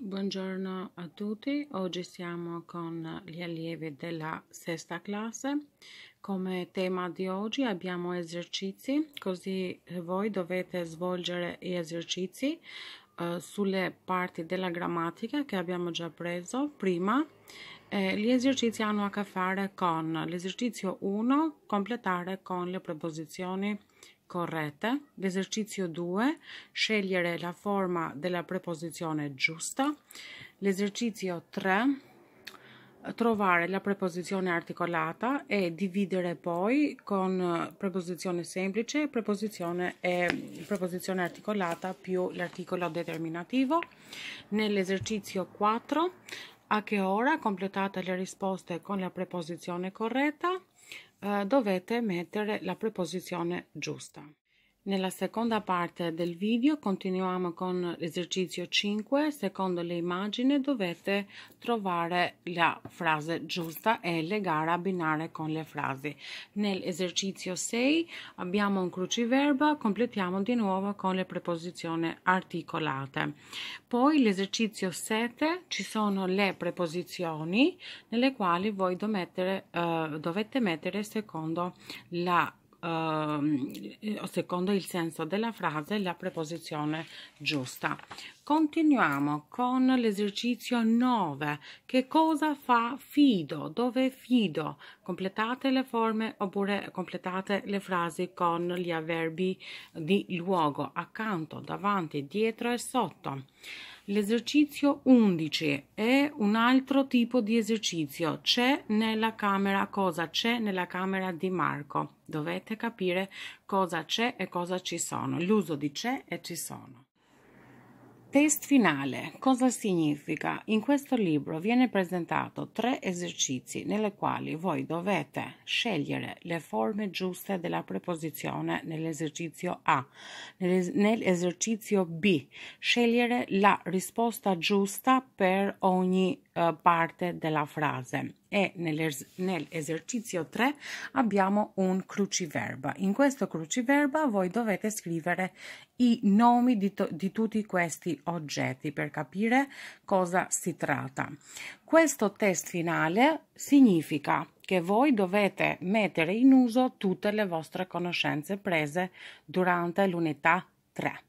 Buongiorno a tutti, oggi siamo con gli allievi della sesta classe. Come tema di oggi abbiamo esercizi, così voi dovete svolgere gli esercizi eh, sulle parti della grammatica che abbiamo già preso prima. Eh, gli esercizi hanno a che fare con l'esercizio 1, completare con le preposizioni corrette. L'esercizio 2, scegliere la forma della preposizione giusta. L'esercizio 3, trovare la preposizione articolata e dividere poi con preposizione semplice, preposizione e preposizione articolata più l'articolo determinativo. Nell'esercizio 4, a che ora completate le risposte con la preposizione corretta eh, dovete mettere la preposizione giusta. Nella seconda parte del video continuiamo con l'esercizio 5. Secondo le immagini dovete trovare la frase giusta e legare, abbinare con le frasi. Nell'esercizio 6 abbiamo un cruciverba, completiamo di nuovo con le preposizioni articolate. Poi l'esercizio 7 ci sono le preposizioni nelle quali voi dovete mettere, eh, dovete mettere secondo la Ehm, eh, secondo il senso della frase la preposizione giusta. Continuiamo con l'esercizio 9. Che cosa fa Fido? Dove Fido? Completate le forme oppure completate le frasi con gli avverbi di luogo, accanto, davanti, dietro e sotto. L'esercizio 11 è un altro tipo di esercizio. C'è nella camera cosa c'è nella camera di Marco. Dovete capire cosa c'è e cosa ci sono, l'uso di c'è e ci sono. Test finale. Cosa significa? In questo libro viene presentato tre esercizi nelle quali voi dovete scegliere le forme giuste della preposizione nell'esercizio A, nell'esercizio B, scegliere la risposta giusta per ogni uh, parte della frase e nell'esercizio 3 abbiamo un cruciverba. In questo cruciverba voi dovete scrivere i nomi di, to- di tutti questi oggetti per capire cosa si tratta. Questo test finale significa che voi dovete mettere in uso tutte le vostre conoscenze prese durante l'unità 3.